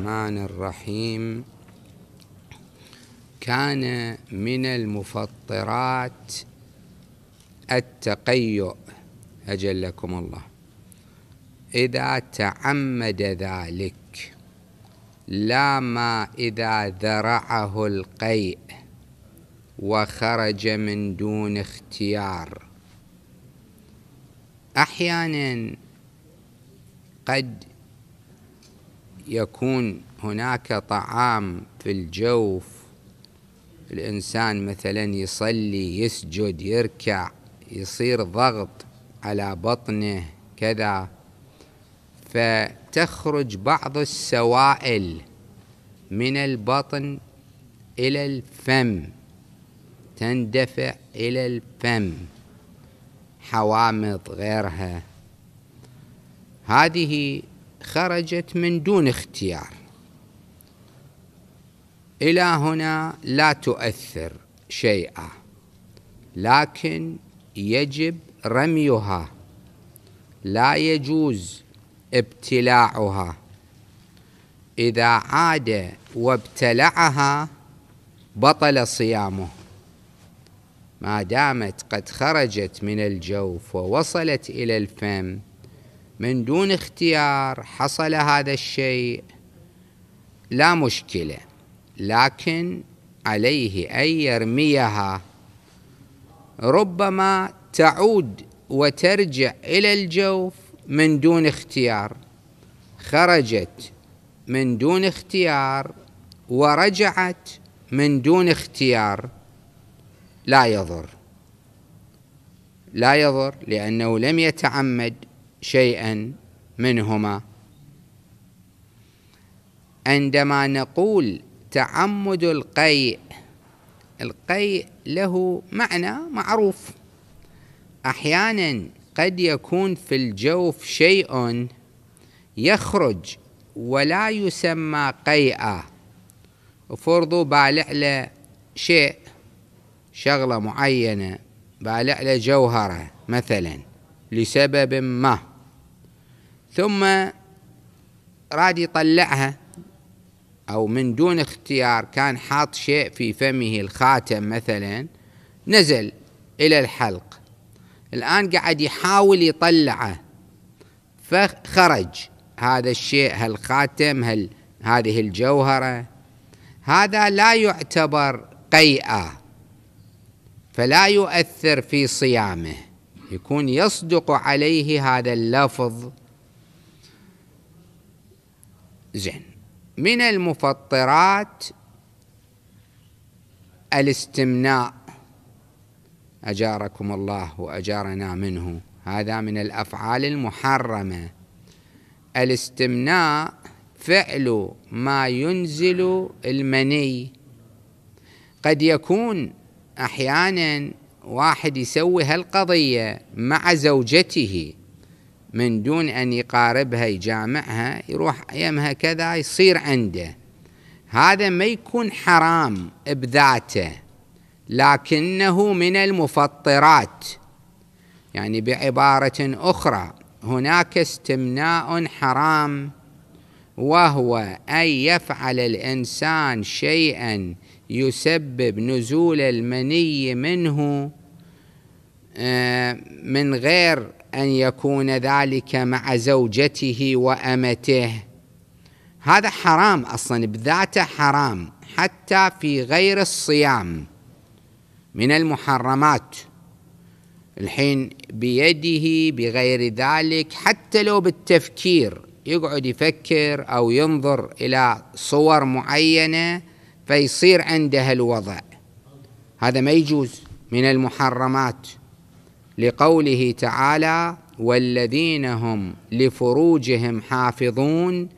الرحمن الرحيم كان من المفطرات التقيؤ أجلكم الله إذا تعمد ذلك لا ما إذا ذرعه القيء وخرج من دون اختيار أحيانا قد يكون هناك طعام في الجوف الإنسان مثلا يصلي يسجد يركع يصير ضغط على بطنه كذا فتخرج بعض السوائل من البطن إلى الفم تندفع إلى الفم حوامض غيرها هذه خرجت من دون اختيار إلى هنا لا تؤثر شيئا لكن يجب رميها لا يجوز ابتلاعها إذا عاد وابتلعها بطل صيامه ما دامت قد خرجت من الجوف ووصلت إلى الفم من دون اختيار حصل هذا الشيء لا مشكله لكن عليه ان يرميها ربما تعود وترجع الى الجوف من دون اختيار خرجت من دون اختيار ورجعت من دون اختيار لا يضر لا يضر لانه لم يتعمد شيئا منهما عندما نقول تعمد القيء القيء له معنى معروف احيانا قد يكون في الجوف شيء يخرج ولا يسمى قيئا فرضوا بالع له شيء شغله معينه بالع له جوهره مثلا لسبب ما ثم راد يطلعها أو من دون اختيار كان حاط شيء في فمه الخاتم مثلا نزل إلى الحلق الآن قاعد يحاول يطلعه فخرج هذا الشيء هالخاتم هل هذه الجوهرة هذا لا يعتبر قيئة فلا يؤثر في صيامه يكون يصدق عليه هذا اللفظ زين من المفطرات الاستمناء أجاركم الله وأجارنا منه هذا من الأفعال المحرمة الاستمناء فعل ما ينزل المني قد يكون أحيانا واحد يسوي هالقضية مع زوجته من دون أن يقاربها يجامعها يروح يمها كذا يصير عنده هذا ما يكون حرام بذاته لكنه من المفطرات يعني بعبارة أخرى هناك استمناء حرام وهو أن يفعل الإنسان شيئا يسبب نزول المني منه آه، من غير ان يكون ذلك مع زوجته وامته هذا حرام اصلا بذاته حرام حتى في غير الصيام من المحرمات الحين بيده بغير ذلك حتى لو بالتفكير يقعد يفكر او ينظر الى صور معينه فيصير عندها الوضع هذا ما يجوز من المحرمات لقوله تعالى والذين هم لفروجهم حافظون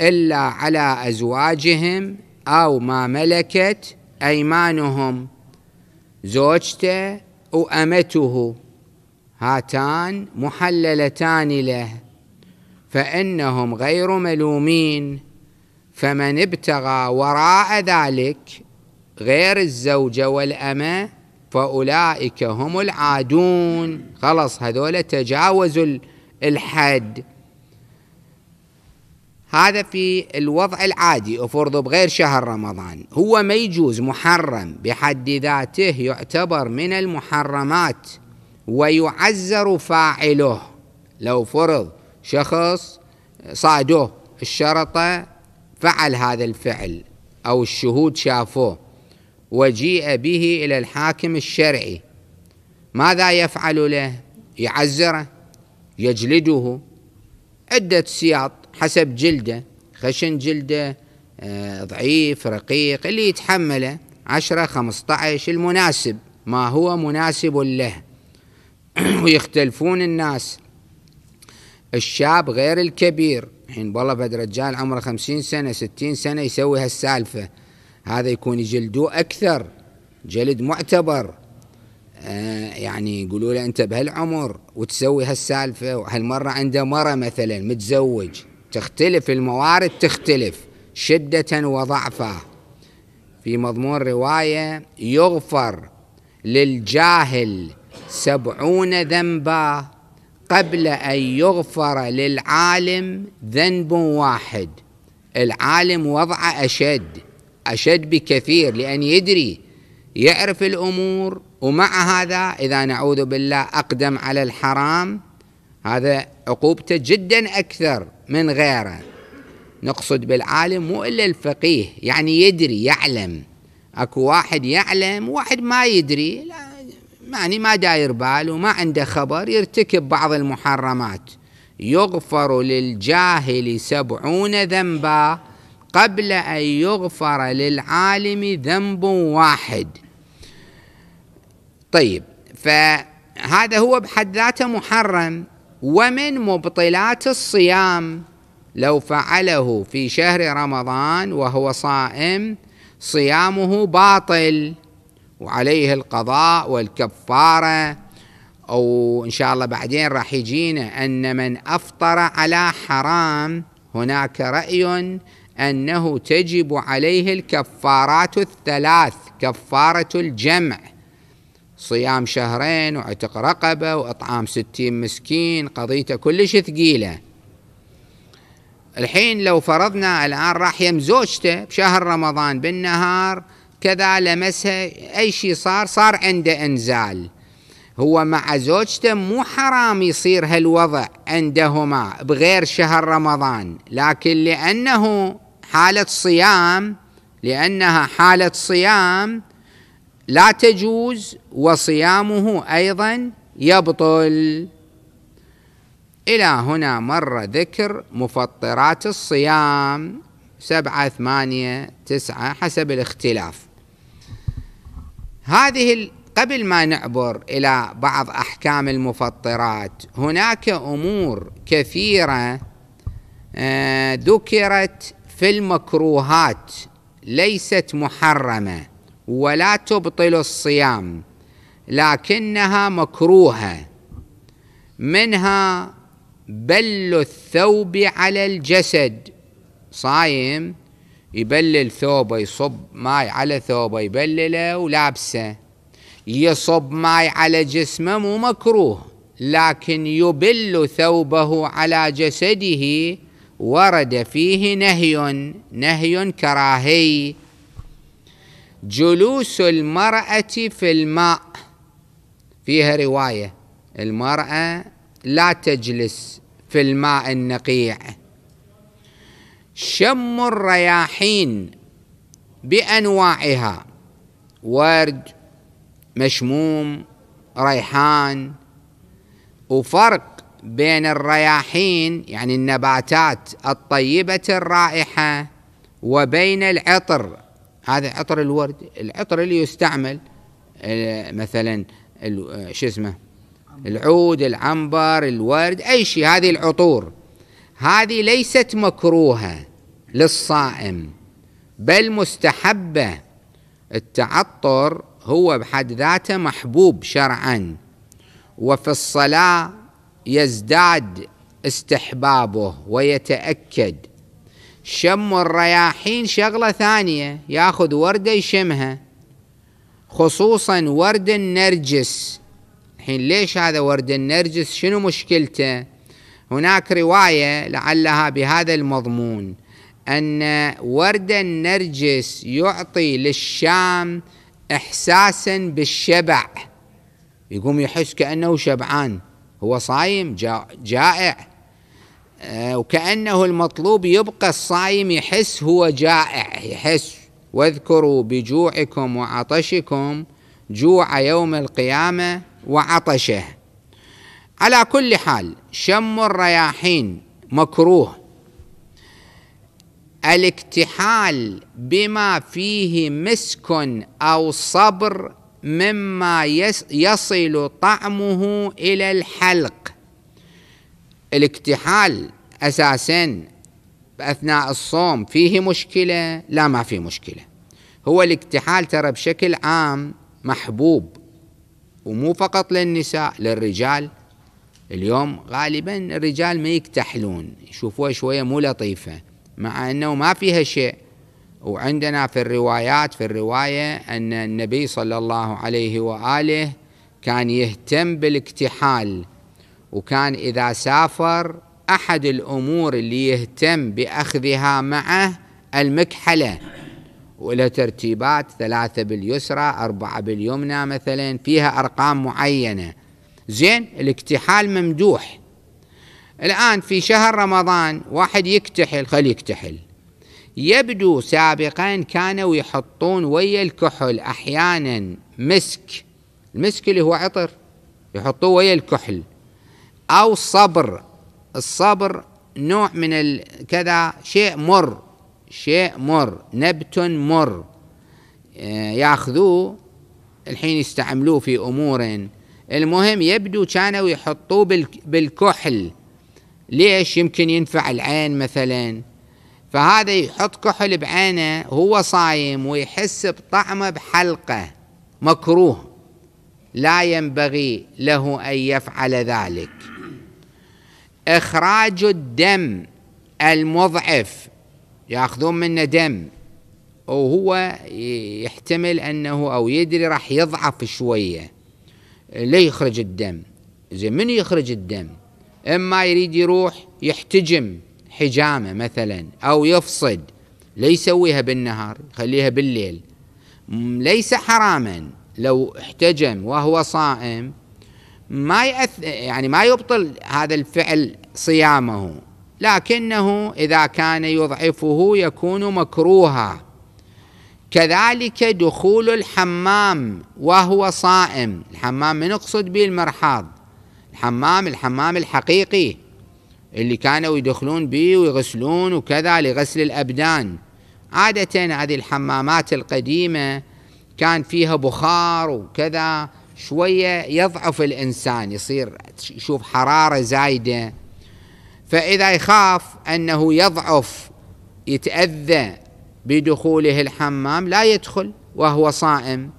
الا على ازواجهم او ما ملكت ايمانهم زوجته وامته هاتان محللتان له فانهم غير ملومين فمن ابتغى وراء ذلك غير الزوجه والامه فأولئك هم العادون خلص هذول تجاوزوا الحد هذا في الوضع العادي أفرض بغير شهر رمضان هو ما يجوز محرم بحد ذاته يعتبر من المحرمات ويعزر فاعله لو فرض شخص صادوه الشرطة فعل هذا الفعل أو الشهود شافوه وجيء به إلى الحاكم الشرعي ماذا يفعل له يعزره يجلده عدة سياط حسب جلده خشن جلده آه، ضعيف رقيق اللي يتحمله عشرة خمسة عشر المناسب ما هو مناسب له ويختلفون الناس الشاب غير الكبير الحين بالله فد رجال عمره خمسين سنة ستين سنة يسوي هالسالفة هذا يكون يجلدوه أكثر جلد معتبر آه يعني يقولوا له أنت بهالعمر وتسوي هالسالفة وهالمرة عنده مرة مثلا متزوج تختلف الموارد تختلف شدة وضعفا في مضمون رواية يغفر للجاهل سبعون ذنبا قبل أن يغفر للعالم ذنب واحد العالم وضع أشد أشد بكثير لأن يدري يعرف الأمور ومع هذا إذا نعوذ بالله أقدم على الحرام هذا عقوبته جدا أكثر من غيره نقصد بالعالم مو إلا الفقيه يعني يدري يعلم اكو واحد يعلم واحد ما يدري لا يعني ما داير بال وما عنده خبر يرتكب بعض المحرمات يغفر للجاهل سبعون ذنبا قبل أن يغفر للعالم ذنب واحد طيب فهذا هو بحد ذاته محرم ومن مبطلات الصيام لو فعله في شهر رمضان وهو صائم صيامه باطل وعليه القضاء والكفاره او ان شاء الله بعدين راح يجينا ان من افطر على حرام هناك راي أنه تجب عليه الكفارات الثلاث كفارة الجمع صيام شهرين وعتق رقبة وإطعام ستين مسكين قضيته كلش ثقيلة الحين لو فرضنا الآن راح يم زوجته بشهر رمضان بالنهار كذا لمسها أي شيء صار صار عنده إنزال هو مع زوجته مو حرام يصير هالوضع عندهما بغير شهر رمضان لكن لأنه حالة صيام لأنها حالة صيام لا تجوز وصيامه أيضا يبطل إلى هنا مر ذكر مفطرات الصيام سبعة ثمانية تسعة حسب الاختلاف هذه قبل ما نعبر إلى بعض أحكام المفطرات هناك أمور كثيرة آه، ذكرت في المكروهات ليست محرمه ولا تبطل الصيام لكنها مكروهه منها بل الثوب على الجسد صايم يبلل ثوبه يصب ماي على ثوبه يبلله ولابسه يصب ماي على جسمه مو مكروه لكن يبل ثوبه على جسده ورد فيه نهي نهي كراهي جلوس المرأة في الماء فيها رواية المرأة لا تجلس في الماء النقيع شم الرياحين بأنواعها ورد مشموم ريحان وفرق بين الرياحين يعني النباتات الطيبة الرائحة وبين العطر هذا عطر الورد العطر اللي يستعمل آه، مثلا آه، شو اسمه العود العنبر الورد أي شيء هذه العطور هذه ليست مكروهة للصائم بل مستحبة التعطر هو بحد ذاته محبوب شرعا وفي الصلاة يزداد استحبابه ويتأكد شم الرياحين شغلة ثانية ياخذ وردة يشمها خصوصا ورد النرجس الحين ليش هذا ورد النرجس شنو مشكلته هناك رواية لعلها بهذا المضمون أن ورد النرجس يعطي للشام إحساسا بالشبع يقوم يحس كأنه شبعان هو صايم جائع آه، وكأنه المطلوب يبقى الصايم يحس هو جائع يحس واذكروا بجوعكم وعطشكم جوع يوم القيامة وعطشه على كل حال شم الرياحين مكروه الاكتحال بما فيه مسك أو صبر مما يصل طعمه إلى الحلق الاكتحال أساسا أثناء الصوم فيه مشكلة لا ما في مشكلة هو الاكتحال ترى بشكل عام محبوب ومو فقط للنساء للرجال اليوم غالبا الرجال ما يكتحلون يشوفوها شوية مو لطيفة مع أنه ما فيها شيء وعندنا في الروايات في الرواية أن النبي صلى الله عليه وآله كان يهتم بالاكتحال وكان إذا سافر أحد الأمور اللي يهتم بأخذها معه المكحلة وله ترتيبات ثلاثة باليسرى أربعة باليمنى مثلا فيها أرقام معينة زين الاكتحال ممدوح الآن في شهر رمضان واحد يكتحل خلي يكتحل يبدو سابقا كانوا يحطون ويا الكحل أحيانا مسك المسك اللي هو عطر يحطوه ويا الكحل أو صبر الصبر نوع من كذا شيء مر شيء مر نبت مر آه، ياخذوه الحين يستعملوه في امور المهم يبدو كانوا يحطوه بالكحل ليش يمكن ينفع العين مثلا فهذا يحط كحل بعينه وهو صايم ويحس بطعمه بحلقه مكروه لا ينبغي له ان يفعل ذلك اخراج الدم المضعف ياخذون منه دم وهو يحتمل انه او يدري راح يضعف شويه لا يخرج الدم زين من يخرج الدم اما يريد يروح يحتجم حجامه مثلا او يفصد لا يسويها بالنهار يخليها بالليل ليس حراما لو احتجم وهو صائم ما يأث يعني ما يبطل هذا الفعل صيامه لكنه اذا كان يضعفه يكون مكروها كذلك دخول الحمام وهو صائم الحمام من اقصد به المرحاض الحمام الحمام الحقيقي اللي كانوا يدخلون به ويغسلون وكذا لغسل الأبدان عادة هذه الحمامات القديمة كان فيها بخار وكذا شوية يضعف الإنسان يصير يشوف حرارة زايدة فإذا يخاف أنه يضعف يتأذى بدخوله الحمام لا يدخل وهو صائم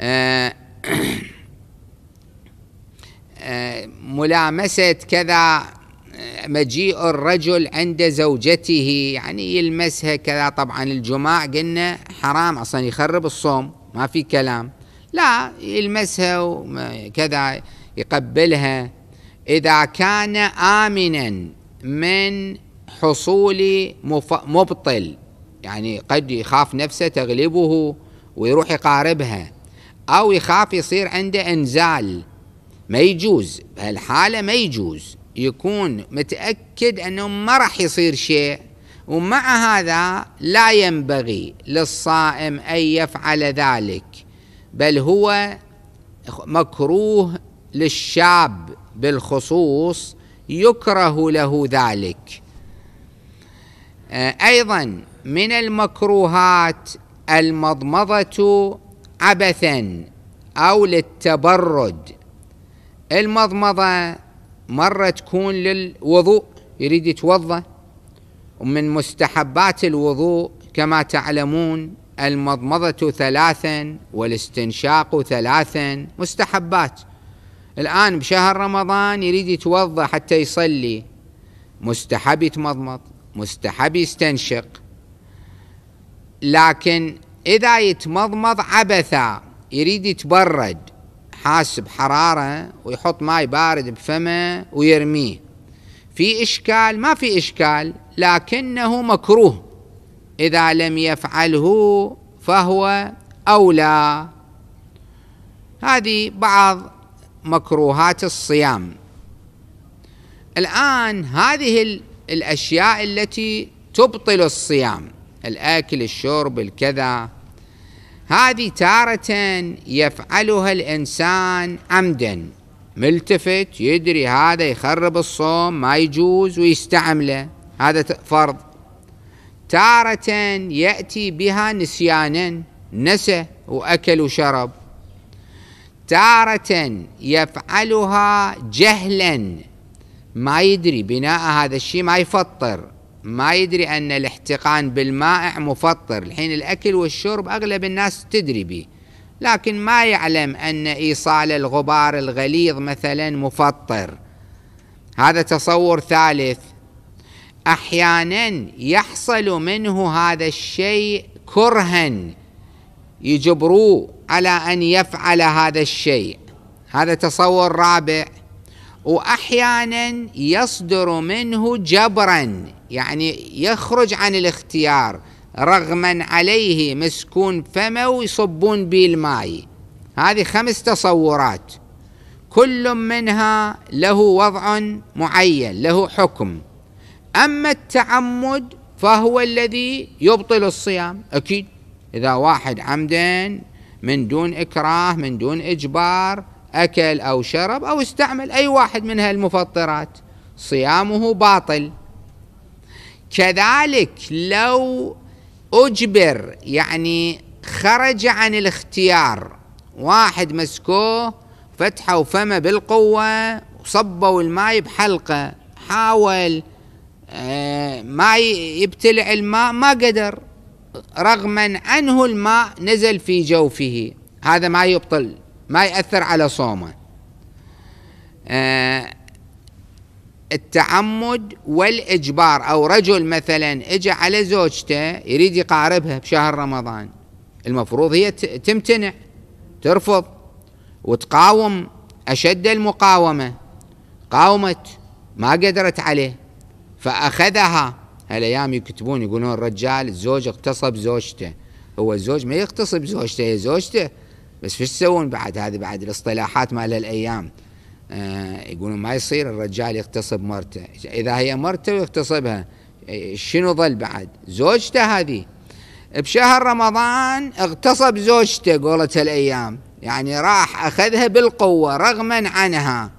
آه ملامسة كذا مجيء الرجل عند زوجته يعني يلمسها كذا طبعا الجماع قلنا حرام أصلا يخرب الصوم ما في كلام لا يلمسها وكذا يقبلها إذا كان آمنا من حصول مبطل يعني قد يخاف نفسه تغلبه ويروح يقاربها أو يخاف يصير عنده انزال ما يجوز بهالحالة ما يجوز يكون متأكد أنه ما راح يصير شيء ومع هذا لا ينبغي للصائم أن يفعل ذلك بل هو مكروه للشاب بالخصوص يكره له ذلك آه، أيضا من المكروهات المضمضة عبثا أو للتبرد المضمضة مرة تكون للوضوء يريد يتوضأ ومن مستحبات الوضوء كما تعلمون المضمضة ثلاثا والاستنشاق ثلاثا مستحبات الآن بشهر رمضان يريد يتوضأ حتى يصلي مستحب يتمضمض مستحب يستنشق لكن إذا يتمضمض عبثا يريد يتبرد حاس بحرارة ويحط ماي بارد بفمه ويرميه في إشكال ما في إشكال لكنه مكروه إذا لم يفعله فهو أولى هذه بعض مكروهات الصيام الآن هذه الأشياء التي تبطل الصيام الأكل الشرب الكذا هذه تارة يفعلها الإنسان عمدا ملتفت يدري هذا يخرب الصوم ما يجوز ويستعمله هذا فرض تارة يأتي بها نسيانا نسى وأكل وشرب تارة يفعلها جهلا ما يدري بناء هذا الشيء ما يفطر ما يدري أن الاحتقان بالمائع مفطر الحين الأكل والشرب أغلب الناس تدري به لكن ما يعلم أن إيصال الغبار الغليظ مثلا مفطر هذا تصور ثالث أحيانا يحصل منه هذا الشيء كرها يجبروه على أن يفعل هذا الشيء هذا تصور رابع واحيانا يصدر منه جبرا يعني يخرج عن الاختيار رغما عليه مسكون فمه ويصبون به الماء هذه خمس تصورات كل منها له وضع معين له حكم اما التعمد فهو الذي يبطل الصيام اكيد اذا واحد عمدا من دون اكراه من دون اجبار أكل أو شرب أو استعمل أي واحد من هالمفطرات صيامه باطل كذلك لو أجبر يعني خرج عن الاختيار واحد مسكوه فتحوا فمه بالقوة وصبوا الماء بحلقة حاول آه، ما يبتلع الماء ما قدر رغما عنه الماء نزل في جوفه هذا ما يبطل ما يأثر على صومه آه التعمد والإجبار أو رجل مثلا إجا على زوجته يريد يقاربها بشهر رمضان المفروض هي تمتنع ترفض وتقاوم أشد المقاومة قاومت ما قدرت عليه فأخذها هالأيام يكتبون يقولون الرجال الزوج اغتصب زوجته هو الزوج ما يغتصب زوجته هي زوجته بس شو تسوون بعد هذه بعد الاصطلاحات مال الايام آه يقولون ما يصير الرجال يغتصب مرته اذا هي مرته ويغتصبها إيه، شنو ظل بعد زوجته هذه بشهر رمضان اغتصب زوجته قولت الايام يعني راح اخذها بالقوه رغما عنها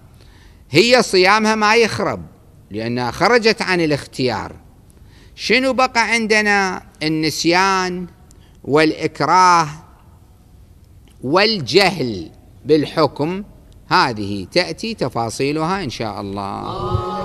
هي صيامها ما يخرب لانها خرجت عن الاختيار شنو بقى عندنا النسيان والاكراه والجهل بالحكم هذه تأتي تفاصيلها إن شاء الله